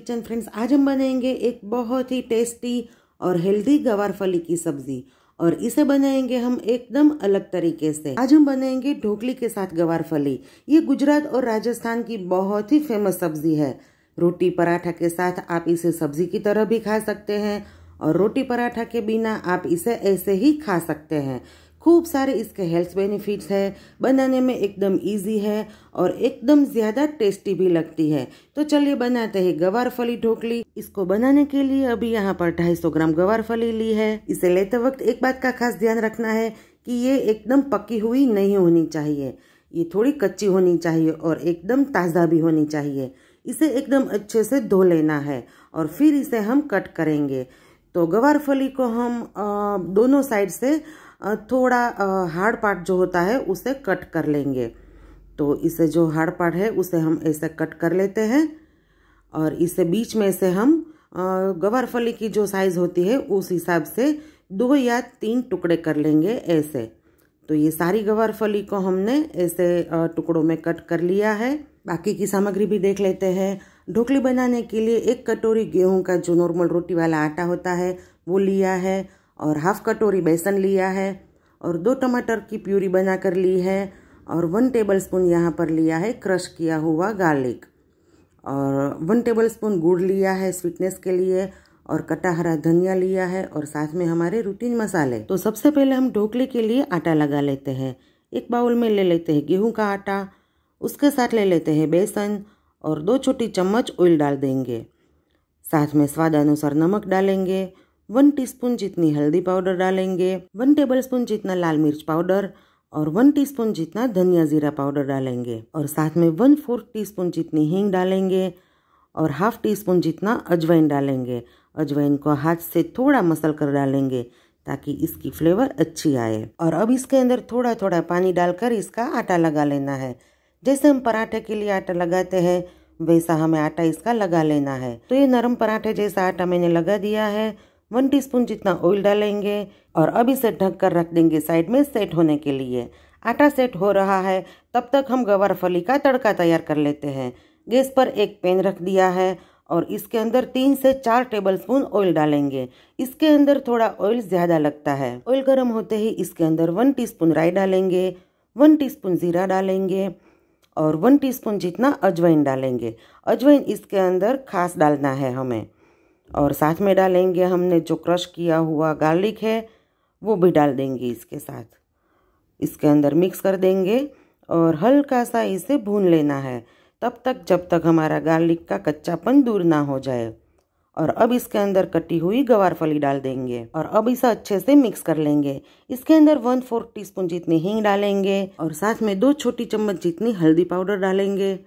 kitchen friends आज हम बनाएंगे एक बहुत ही टेस्टी और हेल्दी गवार फली की सब्जी और इसे बनाएंगे हम एकदम अलग तरीके से आज हम बनाएंगे ढोकली के साथ गवार फली ये गुजरात और राजस्थान की बहुत ही फेमस सब्जी है रोटी पराठा के साथ आप इसे सब्जी की तरह भी खा सकते हैं और रोटी पराठा के बिना आप इसे ऐसे ही खा सकते हैं खूब सारे इसके हेल्थ बेनिफिट्स है बनाने में एकदम इजी है और एकदम ज़्यादा टेस्टी भी लगती है तो चलिए बनाते हैं गवार फली ढोकली इसको बनाने के लिए अभी यहाँ पर 250 ग्राम गवार फली ली है इसे लेते वक्त एक बात का खास ध्यान रखना है कि ये एकदम पकी हुई नहीं होनी चाहिए ये थोड़ी कच्ची होनी चाहिए और एकदम ताज़ा भी होनी चाहिए इसे एकदम अच्छे से धो लेना है और फिर इसे हम कट करेंगे तो गवार फली को हम दोनों साइड से थोड़ा हार्ड पार्ट जो होता है उसे कट कर लेंगे तो इसे जो हार्ड पार्ट है उसे हम ऐसे कट कर लेते हैं और इसे बीच में से हम गवार फली की जो साइज़ होती है उस हिसाब से दो या तीन टुकड़े कर लेंगे ऐसे तो ये सारी गवार फली को हमने ऐसे टुकड़ों में कट कर लिया है बाकी की सामग्री भी देख लेते हैं ढोकली बनाने के लिए एक कटोरी गेहूं का जो नॉर्मल रोटी वाला आटा होता है वो लिया है और हाफ कटोरी बेसन लिया है और दो टमाटर की प्यूरी बना कर ली है और वन टेबल स्पून यहाँ पर लिया है क्रश किया हुआ गार्लिक और वन टेबल स्पून गुड़ लिया है स्वीटनेस के लिए और कटा हरा धनिया लिया है और साथ में हमारे रूटीन मसाले तो सबसे पहले हम ढोकले के लिए आटा लगा लेते हैं एक बाउल में ले लेते हैं गेहूं का आटा उसके साथ ले लेते हैं बेसन और दो छोटी चम्मच ऑयल डाल देंगे साथ में स्वाद अनुसार नमक डालेंगे वन टीस्पून जितनी हल्दी पाउडर डालेंगे वन टेबलस्पून जितना लाल मिर्च पाउडर और वन टीस्पून जितना धनिया जीरा पाउडर डालेंगे और साथ में वन फोर्थ टीस्पून जितनी हींग डालेंगे और हाफ टी स्पून जितना अजवाइन डालेंगे अजवाइन को हाथ से थोड़ा मसल कर डालेंगे ताकि इसकी फ्लेवर अच्छी आए और अब इसके अंदर थोड़ा थोड़ा पानी डालकर इसका आटा लगा लेना है जैसे हम पराठे के लिए आटा लगाते हैं वैसा हमें आटा इसका लगा लेना है तो ये नरम पराठे जैसा आटा मैंने लगा दिया है वन टीस्पून जितना ऑयल डालेंगे और अब इसे ढक कर रख देंगे साइड में सेट होने के लिए आटा सेट हो रहा है तब तक हम गवार फली का तड़का तैयार कर लेते हैं गैस पर एक पैन रख दिया है और इसके अंदर तीन से चार टेबलस्पून ऑयल डालेंगे इसके अंदर थोड़ा ऑयल ज़्यादा लगता है ऑयल गर्म होते ही इसके अंदर वन स्पून राई डालेंगे वन स्पून ज़ीरा डालेंगे और वन टीस्पून जितना अजवाइन डालेंगे अजवाइन इसके अंदर खास डालना है हमें और साथ में डालेंगे हमने जो क्रश किया हुआ गार्लिक है वो भी डाल देंगे इसके साथ इसके अंदर मिक्स कर देंगे और हल्का सा इसे भून लेना है तब तक जब तक हमारा गार्लिक का कच्चापन दूर ना हो जाए और अब इसके अंदर कटी हुई गवार फली डाल देंगे और अब इसे अच्छे से मिक्स कर लेंगे इसके अंदर वन फोर्थ टीस्पून जितनी हींग डालेंगे और साथ में दो छोटी चम्मच जितनी हल्दी पाउडर डालेंगे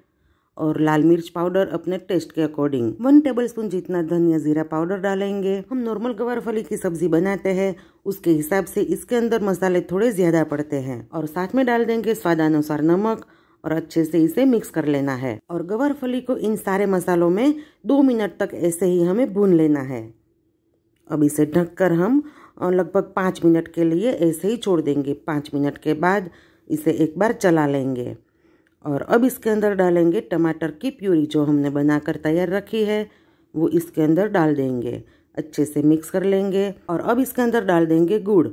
और लाल मिर्च पाउडर अपने टेस्ट के अकॉर्डिंग वन टेबल स्पून जितना धनिया जीरा पाउडर डालेंगे हम नॉर्मल गवार फली की सब्जी बनाते हैं उसके हिसाब से इसके अंदर मसाले थोड़े ज्यादा पड़ते हैं और साथ में डाल देंगे स्वादानुसार नमक और अच्छे से इसे मिक्स कर लेना है और गवार फली को इन सारे मसालों में दो मिनट तक ऐसे ही हमें भून लेना है अब इसे ढककर हम लगभग पाँच मिनट के लिए ऐसे ही छोड़ देंगे पाँच मिनट के बाद इसे एक बार चला लेंगे और अब इसके अंदर डालेंगे टमाटर की प्यूरी जो हमने बनाकर तैयार रखी है वो इसके अंदर डाल देंगे अच्छे से मिक्स कर लेंगे और अब इसके अंदर डाल देंगे गुड़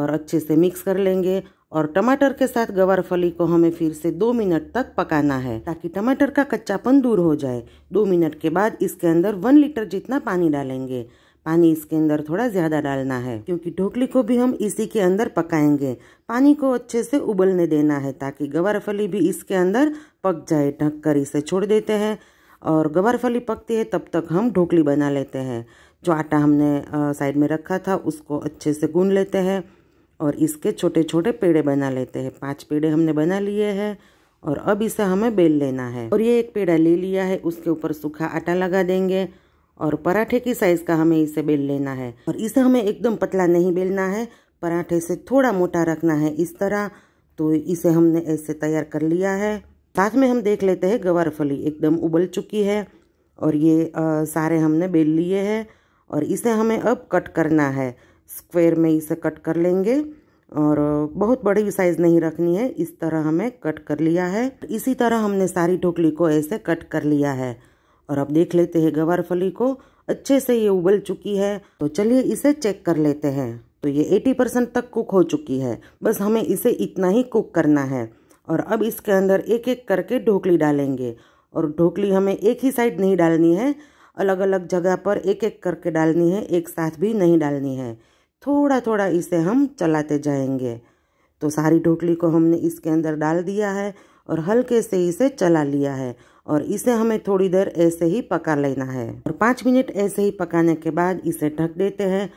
और अच्छे से मिक्स कर लेंगे और टमाटर के साथ गवार फली को हमें फिर से दो मिनट तक पकाना है ताकि टमाटर का कच्चापन दूर हो जाए दो मिनट के बाद इसके अंदर वन लीटर जितना पानी डालेंगे पानी इसके अंदर थोड़ा ज़्यादा डालना है क्योंकि ढोकली को भी हम इसी के अंदर पकाएंगे पानी को अच्छे से उबलने देना है ताकि गवार फली भी इसके अंदर पक जाए ढक कर इसे छोड़ देते हैं और गवार फली पकती है तब तक हम ढोकली बना लेते हैं जो आटा हमने साइड में रखा था उसको अच्छे से गून लेते हैं और इसके छोटे छोटे पेड़े बना लेते हैं पाँच पेड़े हमने बना लिए हैं और अब इसे हमें बेल लेना है और ये एक पेड़ा ले लिया है उसके ऊपर सूखा आटा लगा देंगे और पराठे की साइज़ का हमें इसे बेल लेना है और इसे हमें एकदम पतला नहीं बेलना है पराठे से थोड़ा मोटा रखना है इस तरह तो इसे हमने ऐसे तैयार कर लिया है साथ में हम देख लेते हैं गवार फली एकदम उबल चुकी है और ये आ, सारे हमने बेल लिए हैं और इसे हमें अब कट करना है स्क्वायर में इसे कट कर लेंगे और बहुत बड़ी साइज़ नहीं रखनी है इस तरह हमें कट कर लिया है इसी तरह हमने सारी ढोकली को ऐसे कट कर लिया है और अब देख लेते हैं गवार फली को अच्छे से ये उबल चुकी है तो चलिए इसे चेक कर लेते हैं तो ये 80 परसेंट तक कुक हो चुकी है बस हमें इसे इतना ही कुक करना है और अब इसके अंदर एक एक करके ढोकली डालेंगे और ढोकली हमें एक ही साइड नहीं डालनी है अलग अलग जगह पर एक एक करके डालनी है एक साथ भी नहीं डालनी है थोड़ा थोड़ा इसे हम चलाते जाएंगे तो सारी ढोकली को हमने इसके अंदर डाल दिया है और हल्के से इसे चला लिया है और इसे हमें थोड़ी देर ऐसे ही पका लेना है और पाँच मिनट ऐसे ही पकाने के बाद इसे ढक देते हैं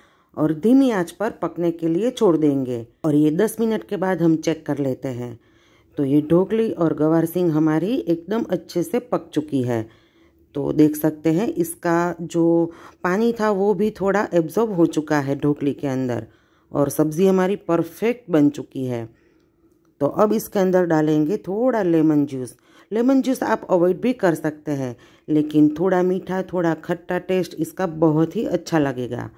और धीमी आंच पर पकने के लिए छोड़ देंगे और ये दस मिनट के बाद हम चेक कर लेते हैं तो ये ढोकली और गवार सिंह हमारी एकदम अच्छे से पक चुकी है तो देख सकते हैं इसका जो पानी था वो भी थोड़ा एब्जॉर्ब हो चुका है ढोकली के अंदर और सब्ज़ी हमारी परफेक्ट बन चुकी है तो अब इसके अंदर डालेंगे थोड़ा लेमन जूस लेमन जूस आप अवॉइड भी कर सकते हैं लेकिन थोड़ा मीठा थोड़ा खट्टा टेस्ट इसका बहुत ही अच्छा लगेगा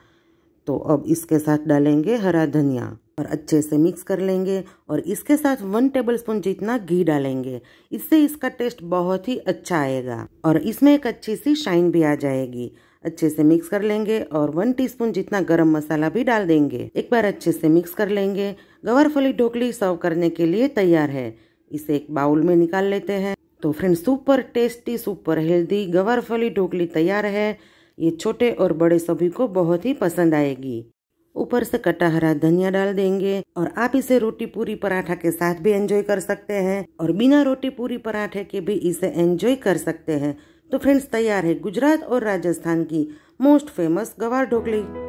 तो अब इसके साथ डालेंगे हरा धनिया और अच्छे से मिक्स कर लेंगे और इसके साथ वन टेबल स्पून जितना घी डालेंगे इससे इसका टेस्ट बहुत ही अच्छा आएगा और इसमें एक अच्छी सी शाइन भी आ जाएगी अच्छे से मिक्स कर लेंगे और वन टीस्पून जितना गरम मसाला भी डाल देंगे एक बार अच्छे से मिक्स कर लेंगे गवर फली ढोकली सर्व करने के लिए तैयार है इसे एक बाउल में निकाल लेते हैं तो friends super tasty super healthy गवर फली ढोकली तैयार है ये छोटे और बड़े सभी को बहुत ही पसंद आएगी ऊपर से कटा हरा धनिया डाल देंगे और आप इसे रोटी पूरी पराठा के साथ भी एंजॉय कर सकते हैं और बिना रोटी पूरी पराठे के भी इसे एंजॉय कर सकते हैं तो फ्रेंड्स तैयार है गुजरात और राजस्थान की मोस्ट फेमस गवार ढोकली